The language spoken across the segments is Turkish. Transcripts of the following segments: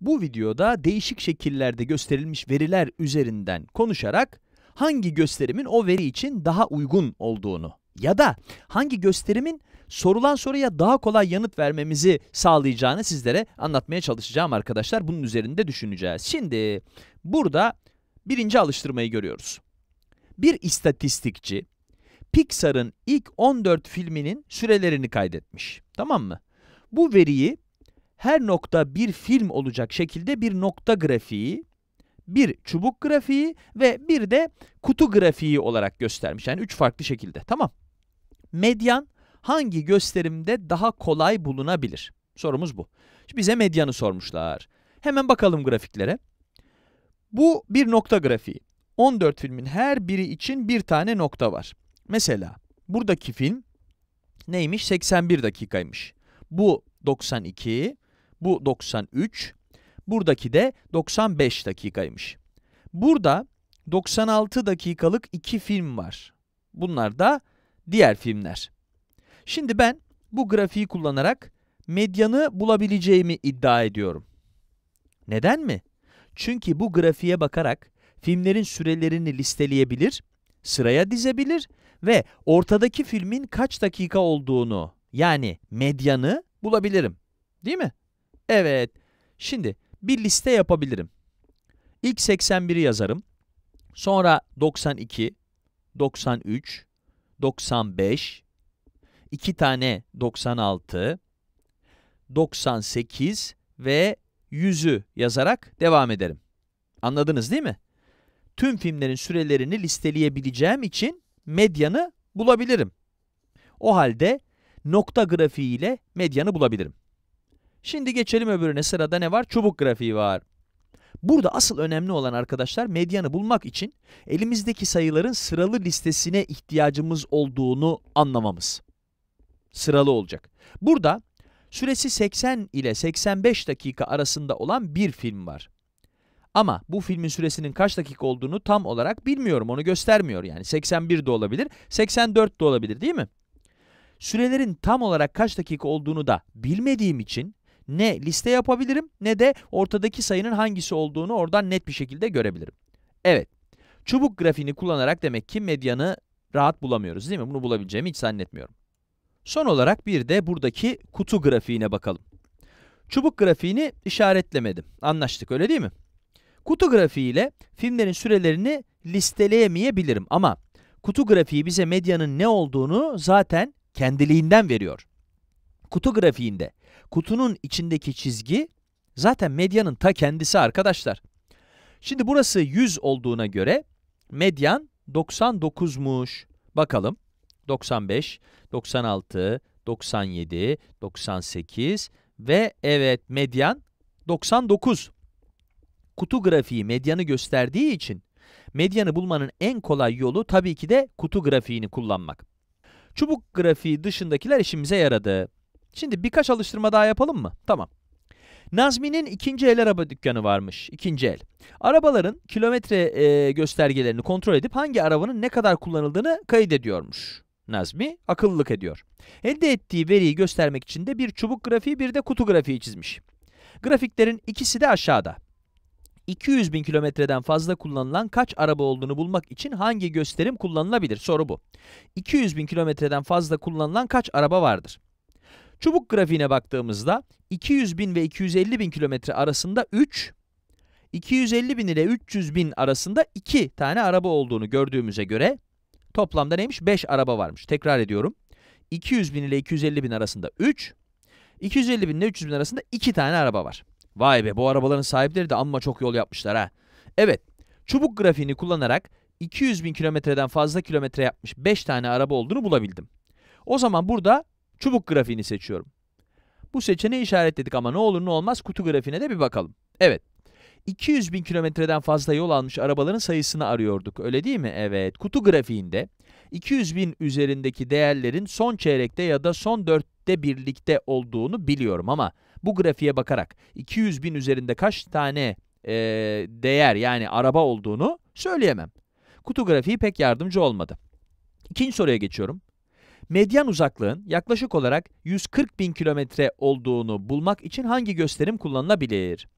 Bu videoda değişik şekillerde gösterilmiş veriler üzerinden konuşarak hangi gösterimin o veri için daha uygun olduğunu ya da hangi gösterimin sorulan soruya daha kolay yanıt vermemizi sağlayacağını sizlere anlatmaya çalışacağım arkadaşlar. Bunun üzerinde düşüneceğiz. Şimdi burada birinci alıştırmayı görüyoruz. Bir istatistikçi Pixar'ın ilk 14 filminin sürelerini kaydetmiş. Tamam mı? Bu veriyi her nokta bir film olacak şekilde bir nokta grafiği, bir çubuk grafiği ve bir de kutu grafiği olarak göstermiş. Yani üç farklı şekilde. Tamam. Medyan hangi gösterimde daha kolay bulunabilir? Sorumuz bu. Şimdi bize medyanı sormuşlar. Hemen bakalım grafiklere. Bu bir nokta grafiği. 14 filmin her biri için bir tane nokta var. Mesela buradaki film neymiş? 81 dakikaymış. Bu 92, bu 93. Buradaki de 95 dakikaymış. Burada 96 dakikalık iki film var. Bunlar da diğer filmler. Şimdi ben bu grafiği kullanarak medyanı bulabileceğimi iddia ediyorum. Neden mi? Çünkü bu grafiğe bakarak filmlerin sürelerini listeleyebilir, sıraya dizebilir ve ortadaki filmin kaç dakika olduğunu yani medyanı bulabilirim. Değil mi? Evet. Şimdi bir liste yapabilirim. İlk 81'i yazarım. Sonra 92, 93, 95, 2 tane 96, 98 ve 100'ü yazarak devam ederim. Anladınız değil mi? Tüm filmlerin sürelerini listeleyebileceğim için medyanı bulabilirim. O halde nokta grafiği ile medyanı bulabilirim. Şimdi geçelim öbürüne sırada ne var? Çubuk grafiği var. Burada asıl önemli olan arkadaşlar medyanı bulmak için elimizdeki sayıların sıralı listesine ihtiyacımız olduğunu anlamamız. Sıralı olacak. Burada süresi 80 ile 85 dakika arasında olan bir film var. Ama bu filmin süresinin kaç dakika olduğunu tam olarak bilmiyorum, onu göstermiyor. Yani 81 de olabilir, 84 de olabilir değil mi? Sürelerin tam olarak kaç dakika olduğunu da bilmediğim için ne liste yapabilirim ne de ortadaki sayının hangisi olduğunu oradan net bir şekilde görebilirim. Evet, çubuk grafiğini kullanarak demek ki medyanı rahat bulamıyoruz değil mi? Bunu bulabileceğimi hiç zannetmiyorum. Son olarak bir de buradaki kutu grafiğine bakalım. Çubuk grafiğini işaretlemedim. Anlaştık öyle değil mi? Kutu grafiği ile filmlerin sürelerini listeleyemeyebilirim ama kutu grafiği bize medyanın ne olduğunu zaten kendiliğinden veriyor kutu grafiğinde kutunun içindeki çizgi zaten medyanın ta kendisi arkadaşlar. Şimdi burası 100 olduğuna göre medyan 99'muş. Bakalım 95, 96, 97, 98 ve evet medyan 99. Kutu grafiği medyanı gösterdiği için medyanı bulmanın en kolay yolu tabii ki de kutu grafiğini kullanmak. Çubuk grafiği dışındakiler işimize yaradı. Şimdi birkaç alıştırma daha yapalım mı? Tamam. Nazmi'nin ikinci el araba dükkanı varmış. İkinci el. Arabaların kilometre e, göstergelerini kontrol edip hangi arabanın ne kadar kullanıldığını kaydediyormuş. Nazmi akıllılık ediyor. Elde ettiği veriyi göstermek için de bir çubuk grafiği bir de kutu grafiği çizmiş. Grafiklerin ikisi de aşağıda. 200 bin kilometreden fazla kullanılan kaç araba olduğunu bulmak için hangi gösterim kullanılabilir? Soru bu. 200 bin kilometreden fazla kullanılan kaç araba vardır? Çubuk grafiğine baktığımızda 200 bin ve 250 bin kilometre arasında 3, 250 bin ile 300 bin arasında 2 tane araba olduğunu gördüğümüze göre toplamda neymiş? 5 araba varmış. Tekrar ediyorum. 200 bin ile 250 bin arasında 3, 250 bin ile 300 bin arasında 2 tane araba var. Vay be bu arabaların sahipleri de amma çok yol yapmışlar ha. Evet, çubuk grafiğini kullanarak 200 bin kilometreden fazla kilometre yapmış 5 tane araba olduğunu bulabildim. O zaman burada Çubuk grafiğini seçiyorum. Bu seçeneği işaretledik ama ne olur ne olmaz kutu grafiğine de bir bakalım. Evet. 200 bin kilometreden fazla yol almış arabaların sayısını arıyorduk. Öyle değil mi? Evet. Kutu grafiğinde 200 bin üzerindeki değerlerin son çeyrekte ya da son dörtte birlikte olduğunu biliyorum ama bu grafiğe bakarak 200 bin üzerinde kaç tane e, değer yani araba olduğunu söyleyemem. Kutu grafiği pek yardımcı olmadı. İkinci soruya geçiyorum. Medyan uzaklığın yaklaşık olarak 140 bin kilometre olduğunu bulmak için hangi gösterim kullanılabilir?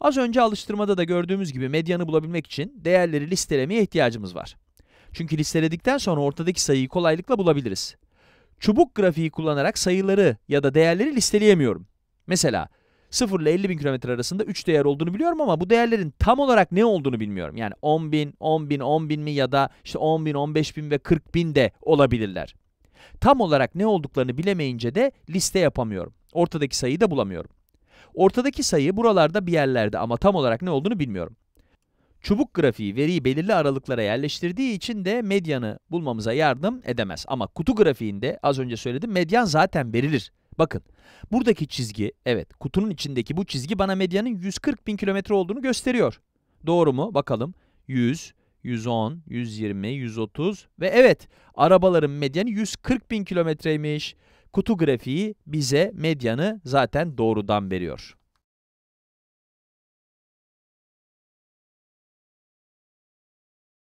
Az önce alıştırmada da gördüğümüz gibi medyanı bulabilmek için değerleri listelemeye ihtiyacımız var. Çünkü listeledikten sonra ortadaki sayıyı kolaylıkla bulabiliriz. Çubuk grafiği kullanarak sayıları ya da değerleri listeleyemiyorum. Mesela 0 ile 50 bin kilometre arasında 3 değer olduğunu biliyorum ama bu değerlerin tam olarak ne olduğunu bilmiyorum. Yani 10 bin, 10 bin, 10 bin mi ya da işte 10 bin, 15 bin ve 40 bin de olabilirler. Tam olarak ne olduklarını bilemeyince de liste yapamıyorum. Ortadaki sayıyı da bulamıyorum. Ortadaki sayı buralarda bir yerlerde ama tam olarak ne olduğunu bilmiyorum. Çubuk grafiği veriyi belirli aralıklara yerleştirdiği için de medyanı bulmamıza yardım edemez. Ama kutu grafiğinde az önce söyledim medyan zaten verilir. Bakın buradaki çizgi evet kutunun içindeki bu çizgi bana medyanın 140 bin kilometre olduğunu gösteriyor. Doğru mu? Bakalım 100, 110, 120, 130 ve evet arabaların medyanı 140 bin kilometreymiş. Kutu grafiği bize medyanı zaten doğrudan veriyor.